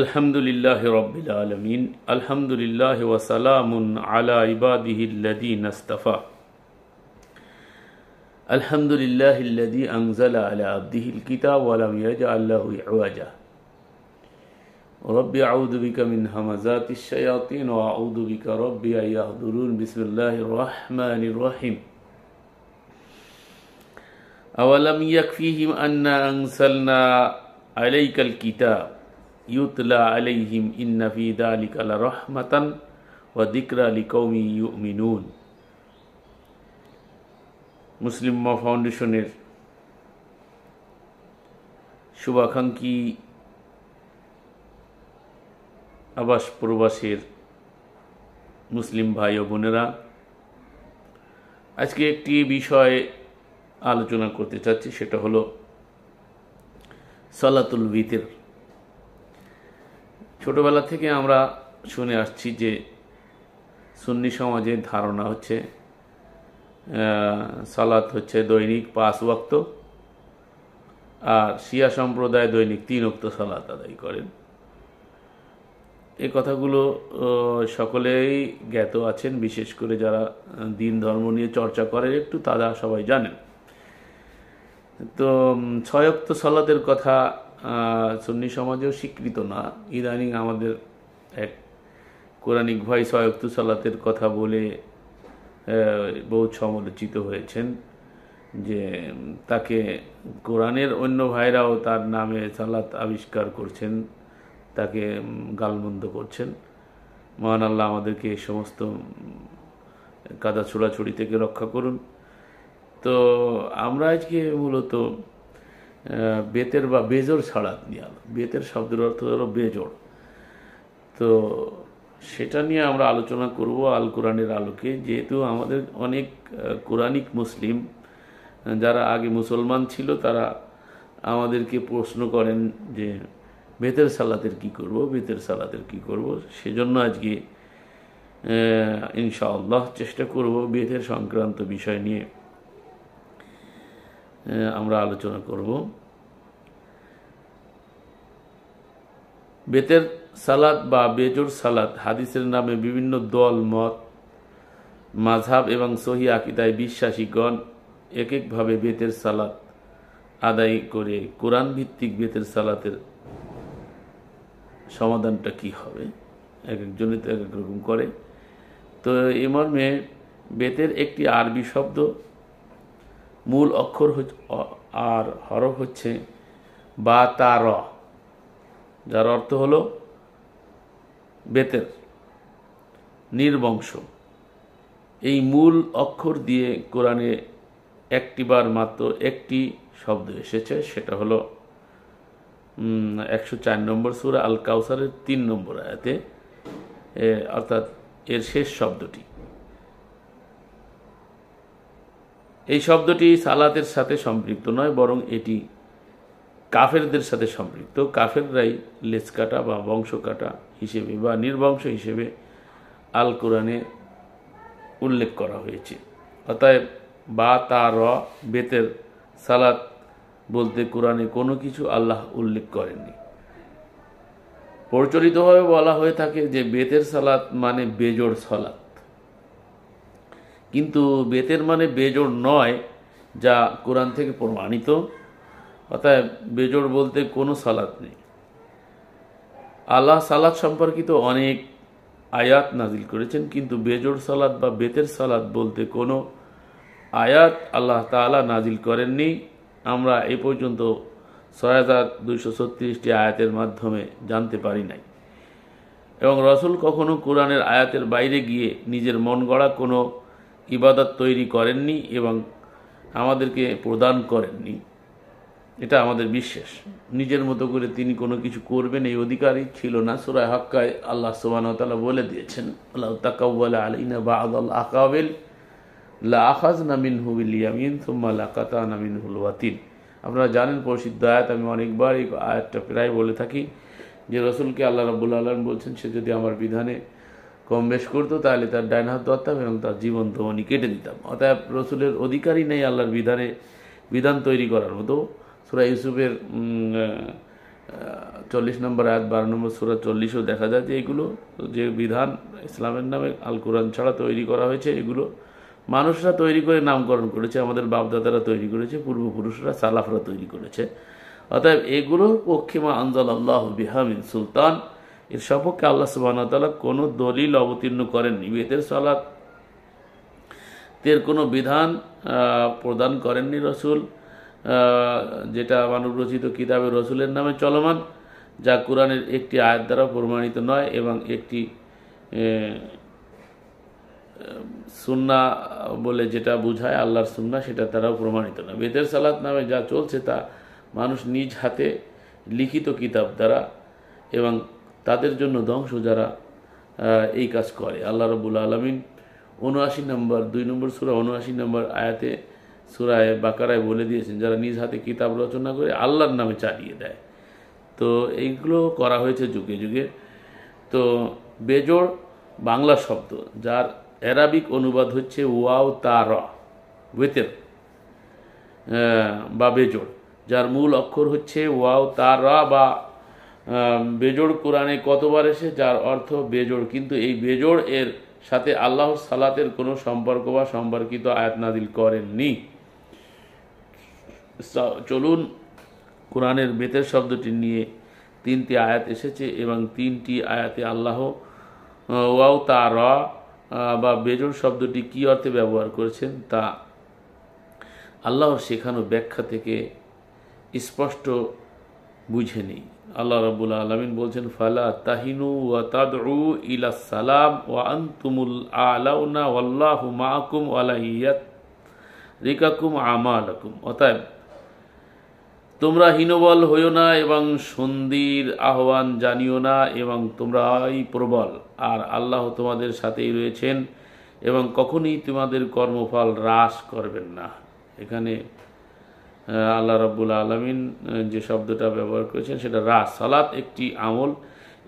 الحمد لله رب العالمين الحمد لله وسلام على عباده الذين استفى الحمد لله الذي أنزل على عبده الكتاب ولم يجعل له عواجا رب أعوذ بك من همزات الشياطين وأعوذ بك ربي أن يحضرون بسم الله الرحمن الرحيم أولم يكفيهم أن أنزلنا عليك الكتاب দিকরা মুসলিম ফাউন্ডেশনের শুভাকাঙ্ক্ষী আবাস প্রবাসের মুসলিম ভাই ও বোনেরা আজকে একটি বিষয়ে আলোচনা করতে চাচ্ছি সেটা হলো সালাতুল ভিতের ছোটোবেলা থেকে আমরা শুনে আসছি যে সুন্নি সমাজের ধারণা হচ্ছে সালাত হচ্ছে দৈনিক পাঁচ ওয়াক্ত আর শিয়া সম্প্রদায় দৈনিক তিন অক্ত সালাত আদায় করেন এ কথাগুলো সকলেই জ্ঞাত আছেন বিশেষ করে যারা দিন ধর্ম নিয়ে চর্চা করে একটু তারা সবাই জানেন তো ছয় অক্ত সালাতের কথা সুন্নি সমাজেও স্বীকৃত না ইদানিং আমাদের এক কোরআনিক ভাই সয়ক্তু সালাতের কথা বলে বহু সমালোচিত হয়েছেন যে তাকে কোরআনের অন্য ভাইরাও তার নামে সালাত আবিষ্কার করছেন তাকে গালমন্দ করছেন মহান আল্লাহ আমাদেরকে এই সমস্ত কাদা ছোড়াছুড়ি থেকে রক্ষা করুন তো আমরা আজকে মূলত বেতের বা বেজোর ছাড়া নিয়ে বেতের শব্দের অর্থ হলো বেজোড় তো সেটা নিয়ে আমরা আলোচনা করব আল কোরআনের আলোকে যেহেতু আমাদের অনেক কোরআনিক মুসলিম যারা আগে মুসলমান ছিল তারা আমাদেরকে প্রশ্ন করেন যে বেতের সালাতের কি করব বেতের সালাতের কি করব সেজন্য আজকে ইনশাআল্লাহ চেষ্টা করব বেতের সংক্রান্ত বিষয় নিয়ে আমরা আলোচনা করব বেতের সালাদ বা বেজুর সালাদ হাদিসের নামে বিভিন্ন দল মত মাঝাব এবং সহি আকিদায় বিশ্বাসীগণ এক একভাবে বেতের সালাদ আদায় করে কোরআন ভিত্তিক বেতের সালাতের সমাধানটা কি হবে এক একজনে তো এক এক রকম করে তো এ মর্মে বেতের একটি আরবি শব্দ মূল অক্ষর আর হরফ হচ্ছে বা তার যার অর্থ হল বেতের নির্বংশ এই মূল অক্ষর দিয়ে কোরআনে একটিবার মাত্র একটি শব্দ এসেছে সেটা হলো একশো চার নম্বর সুরা আল কাউসারের তিন নম্বর আয়াতে অর্থাৎ এর শেষ শব্দটি এই শব্দটি সালাতের সাথে সম্পৃক্ত নয় বরং এটি কাফেরদের সাথে সম্পৃক্ত কাফেররাই লেজ কাটা বা বংশ কাটা হিসেবে বা নির্বংশ হিসেবে আল কোরআনে উল্লেখ করা হয়েছে অতএব বা তা র বেতের সালাত বলতে কোরআনে কোনো কিছু আল্লাহ উল্লেখ করেননি প্রচলিতভাবে বলা হয়ে থাকে যে বেতের সালাত মানে বেজোড় সালাত কিন্তু বেতের মানে বেজোড় নয় যা কোরআন থেকে প্রমাণিত অতএব বেজোড় বলতে কোনো সালাত নেই আল্লাহ সালাদ সম্পর্কিত অনেক আয়াত নাজিল করেছেন কিন্তু বেজোড় সালাদ বা বেতের সালাদ বলতে কোনো আয়াত আল্লাহ তালা নাজিল করেননি আমরা এ পর্যন্ত ছয় হাজার দুইশো ছত্রিশটি আয়াতের মাধ্যমে জানতে পারি নাই এবং রসুল কখনো কোরআনের আয়াতের বাইরে গিয়ে নিজের মন গড়া কোনো ইবাদত তৈরি করেননি এবং আমাদেরকে প্রদান করেননি এটা আমাদের বিশ্বাস নিজের মতো করে তিনি কোনো কিছু করবেন এই অধিকারই ছিল না সুরায় হক্কায় আল্লাহ সোহান বলে দিয়েছেন আল্লাহ তাকাউল আলিনা বা আদাল আকাবিল লা নামিন হুবিল ইয়ামিন সুম্মা লাকাতা নামিন হুল ওয়াতিন আপনারা জানেন প্রসিদ্ধ আয়াত আমি অনেকবার এই আয়াতটা প্রায় বলে থাকি যে রসুলকে আল্লাহ রাবুল আলম বলছেন সে যদি আমার বিধানে কম বেশ করতো তাহলে তার ডাইন হাত ধরতাম এবং তার জীবন ধমনি কেটে দিতাম অতএব রসুলের অধিকারই নেই আল্লাহর বিধানে বিধান তৈরি করার মতো সুরা ইউসুফের চল্লিশ নম্বর আয়াত বারো নম্বর সুরা চল্লিশও দেখা যায় যে এগুলো যে বিধান ইসলামের নামে আল কোরআন ছাড়া তৈরি করা হয়েছে এগুলো মানুষরা তৈরি করে নামকরণ করেছে আমাদের বাপদাদারা তৈরি করেছে পূর্বপুরুষরা সালাফরা তৈরি করেছে অতএব এগুলো পক্ষিমা আনজাল আল্লাহ বিহামিন সুলতান এর সপক্ষে আল্লাহ সুবাহতালা কোনো দলিল অবতীর্ণ করেননি বেতের সালাতের কোনো বিধান প্রদান করেননি রসুল যেটা মানব রচিত কিতাবে রসুলের নামে চলমান যা কোরআনের একটি আয়াত দ্বারা প্রমাণিত নয় এবং একটি সুন্না বলে যেটা বুঝায় আল্লাহর সুন্না সেটা তারাও প্রমাণিত না বেদের সালাত নামে যা চলছে তা মানুষ নিজ হাতে লিখিত কিতাব দ্বারা এবং তাদের জন্য ধ্বংস যারা এই কাজ করে আল্লাহ রবুল আলমিন উনআশি নম্বর দুই নম্বর সুরা উনআশি নম্বর আয়াতে সুরায় বাকারায় বলে দিয়েছেন যারা নিজ হাতে কিতাব রচনা করে আল্লাহর নামে চালিয়ে দেয় তো এইগুলো করা হয়েছে যুগে যুগে তো বেজোড় বাংলা শব্দ যার অ্যারাবিক অনুবাদ হচ্ছে ওয়াও তার ওয়েতের বা বেজোড় যার মূল অক্ষর হচ্ছে ওয়াও তার বা বেজোড় কোরআনে কতবার এসে যার অর্থ বেজোড় কিন্তু এই বেজোড় এর সাথে আল্লাহ সালাতের কোনো সম্পর্ক বা সম্পর্কিত আয়াত নাদিল করেননি চলুন কোরআনের বেতের শব্দটি নিয়ে তিনটি আয়াত এসেছে এবং তিনটি আয়াতে আল্লাহ ওয়াও তা র বা বেজর শব্দটি কি অর্থে ব্যবহার করেছেন তা আল্লাহর শেখানো ব্যাখ্যা থেকে স্পষ্ট বুঝে নেই আল্লাহ রাবুল আলমিন বলছেন ফালা তাহিনু ওয়া তাদ ইলা সালাম ওয়া আনতুমুল আলাউনা ওয়াল্লাহু মাকুম ওয়ালা ইয়াত রিকাকুম আলাকুম অতএব তোমরা হীনবল হইও না এবং সন্ধির আহ্বান জানিও না এবং তোমরাই প্রবল আর আল্লাহ তোমাদের সাথেই রয়েছেন এবং কখনই তোমাদের কর্মফল হ্রাস করবেন না এখানে আল্লাহ রব্বুল আলমিন যে শব্দটা ব্যবহার করেছেন সেটা রাস সালাত একটি আমল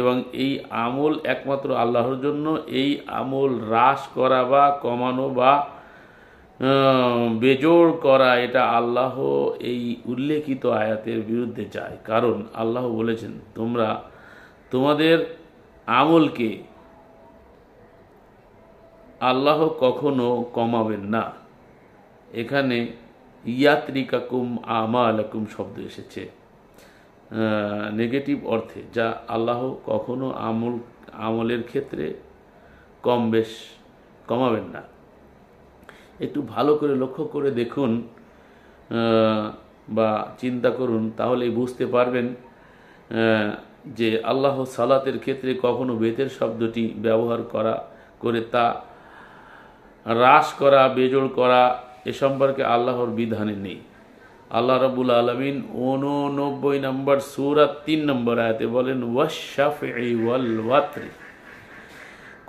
এবং এই আমল একমাত্র আল্লাহর জন্য এই আমল হ্রাস করা বা কমানো বা বেজোড় করা এটা আল্লাহ এই উল্লেখিত আয়াতের বিরুদ্ধে যায় কারণ আল্লাহ বলেছেন তোমরা তোমাদের আমলকে আল্লাহ কখনো কমাবেন না এখানে ইয়াত্রিকাকুম আমালাকুম শব্দ এসেছে নেগেটিভ অর্থে যা আল্লাহ কখনো আমল আমলের ক্ষেত্রে কম বেশ কমাবেন না একটু ভালো করে লক্ষ্য করে দেখুন বা চিন্তা করুন তাহলেই বুঝতে পারবেন যে আল্লাহ সালাতের ক্ষেত্রে কখনো বেতের শব্দটি ব্যবহার করা করে তা হ্রাস করা বেজোড় করা এ সম্পর্কে আল্লাহর বিধানে নেই আল্লাহ রবুল আলমিন উননব্বই নম্বর সুরাত তিন নম্বর আয়তে বলেন ওয়াশাফ ওয়াল ওয়াত্রি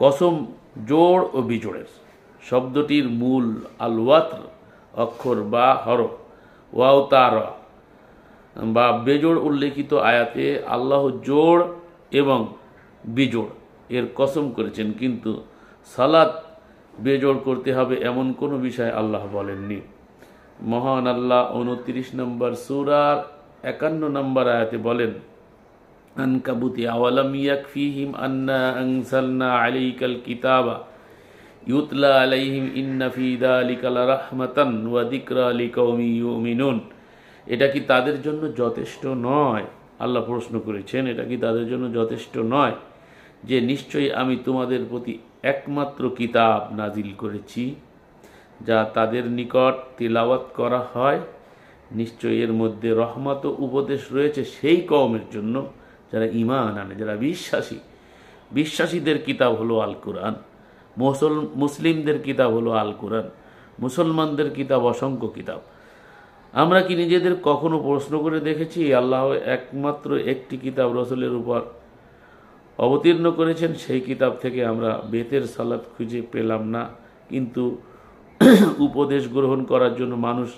কসম জোড় ও বিজোড়ের শব্দটির মূল আলওয়াত অক্ষর বা হর ওয়াও তার বা বেজোড় উল্লেখিত আয়াতে আল্লাহ জোড় এবং বিজোড় এর কসম করেছেন কিন্তু সালাত বেজোড় করতে হবে এমন কোনো বিষয় আল্লাহ বলেননি মহান আল্লাহ উনত্রিশ নম্বর সুরার একান্ন নম্বর আয়াতে বলেন আনকাবুতি আওয়ালাম ইয়াকফিহিম আন্না আনসালনা আলাইকাল কিতাবা ইউতলা আলাইহিম ইন্নাফিদা আলিকালা রাহমাতান ওয়াদিকরা আলী কৌমি ইউমিনুন এটা কি তাদের জন্য যথেষ্ট নয় আল্লাহ প্রশ্ন করেছেন এটা কি তাদের জন্য যথেষ্ট নয় যে নিশ্চয়ই আমি তোমাদের প্রতি একমাত্র কিতাব নাজিল করেছি যা তাদের নিকট তিলাওয়াত করা হয় নিশ্চয় এর মধ্যে রহমত ও উপদেশ রয়েছে সেই কমের জন্য যারা ইমান আনে যারা বিশ্বাসী বিশ্বাসীদের কিতাব হলো আল কোরআন মুসল মুসলিমদের কিতাব হলো আল কোরআন মুসলমানদের কিতাব অসংখ্য কিতাব আমরা কি নিজেদের কখনো প্রশ্ন করে দেখেছি আল্লাহ একমাত্র একটি কিতাব রসুলের উপর অবতীর্ণ করেছেন সেই কিতাব থেকে আমরা বেতের সালাত খুঁজে পেলাম না কিন্তু উপদেশ গ্রহণ করার জন্য মানুষ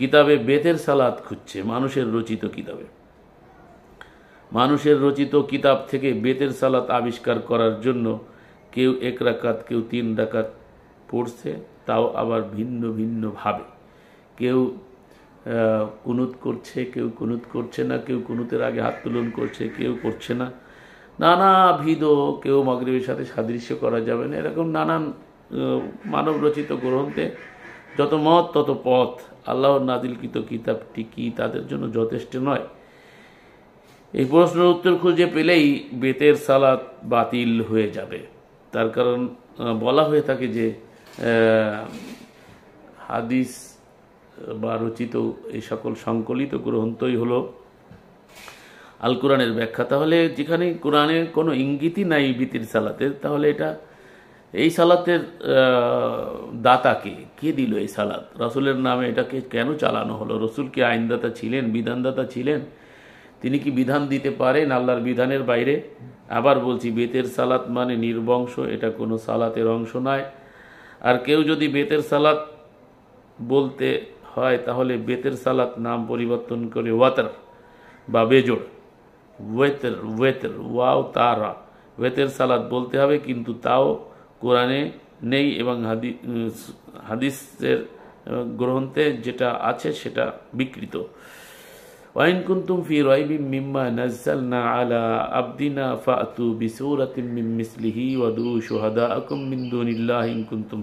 কিতাবে বেতের সালাত খুঁজছে মানুষের রচিত কিতাবে মানুষের রচিত কিতাব থেকে বেতের সালাত আবিষ্কার করার জন্য কেউ এক রাকাত কেউ তিন রাকাত পড়ছে তাও আবার ভিন্ন ভিন্নভাবে কেউ কুনুত করছে কেউ কুনুত করছে না কেউ কুনুতের আগে হাত তুলন করছে কেউ করছে না নানা ভিদ কেউ মগরীবের সাথে সাদৃশ্য করা যাবে না এরকম নানান মানবরচিত গ্রন্থে যত মত তত পথ আল্লাহর নাদিলকৃত কিতাবটি কি তাদের জন্য যথেষ্ট নয় এই প্রশ্নের উত্তর খুঁজে পেলেই বেতের সালাত বাতিল হয়ে যাবে তার কারণ বলা হয়ে থাকে যে হাদিস বা রচিত এই সকল সংকলিত গ্রন্থই হল আল কোরআনের ব্যাখ্যা তাহলে যেখানে কোরআনের কোনো ইঙ্গিতই নাই বিতির সালাতের তাহলে এটা এই সালাতের দাতাকে কে দিল এই সালাত রসুলের নামে এটাকে কেন চালানো হলো রসুল কি আইনদাতা ছিলেন বিধানদাতা ছিলেন তিনি কি বিধান দিতে পারেন আল্লাহর বিধানের বাইরে আবার বলছি বেতের সালাত মানে নির্বংশ এটা কোনো সালাতের অংশ নয় আর কেউ যদি বেতের সালাত বলতে হয় তাহলে বেতের সালাত নাম পরিবর্তন করে ওয়াতার বা বেজোড় ওয়েতের ওয়েতের ওয়াও তারা ওয়েতের সালাত বলতে হবে কিন্তু তাও কোরআনে নেই এবং হাদি হাদিসের গ্রন্থে যেটা আছে সেটা বিকৃত ওয়াইন কুন্তুম ফি রাইবিম মিম্মা নাজ্জালনা আলা আবদিনা ফাতু বিসূরাতিম মিন মিসলিহি ওয়াদু শুহাদাআকুম মিন দুনিল্লাহি ইন কুনতুম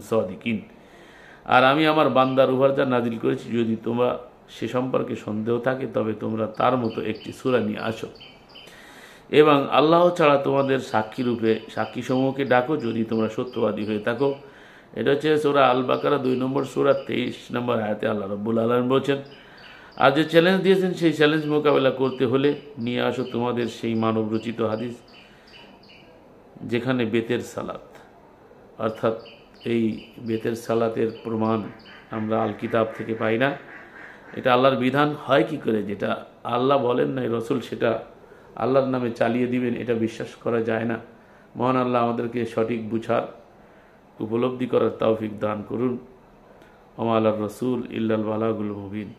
আর আমি আমার বান্দার উভার যা নাজিল করেছি যদি তোমরা সে সম্পর্কে সন্দেহ থাকে তবে তোমরা তার মতো একটি সুরা নিয়ে আসো এবং আল্লাহ ছাড়া তোমাদের সাক্ষী রূপে সাক্ষী সমূহকে ডাকো যদি তোমরা সত্যবাদী হয়ে থাকো এটা হচ্ছে সোরা আল বাকারা দুই নম্বর সোরা তেইশ নম্বর আয়াতে আল্লাহ রব্বুল আলম বলছেন আর যে চ্যালেঞ্জ দিয়েছেন সেই চ্যালেঞ্জ মোকাবেলা করতে হলে নিয়ে আসো তোমাদের সেই মানব রচিত হাদিস যেখানে বেতের সালাত অর্থাৎ এই বেতের সালাতের প্রমাণ আমরা আল কিতাব থেকে পাই না এটা আল্লাহর বিধান হয় কি করে যেটা আল্লাহ বলেন নাই রসুল সেটা আল্লাহর নামে চালিয়ে দিবেন এটা বিশ্বাস করা যায় না মহান আল্লাহ আমাদেরকে সঠিক বুঝার উপলব্ধি করার তৌফিক দান করুন অমাল আল্লাহ রসুল ইল্লাল বালাগুল মুবিন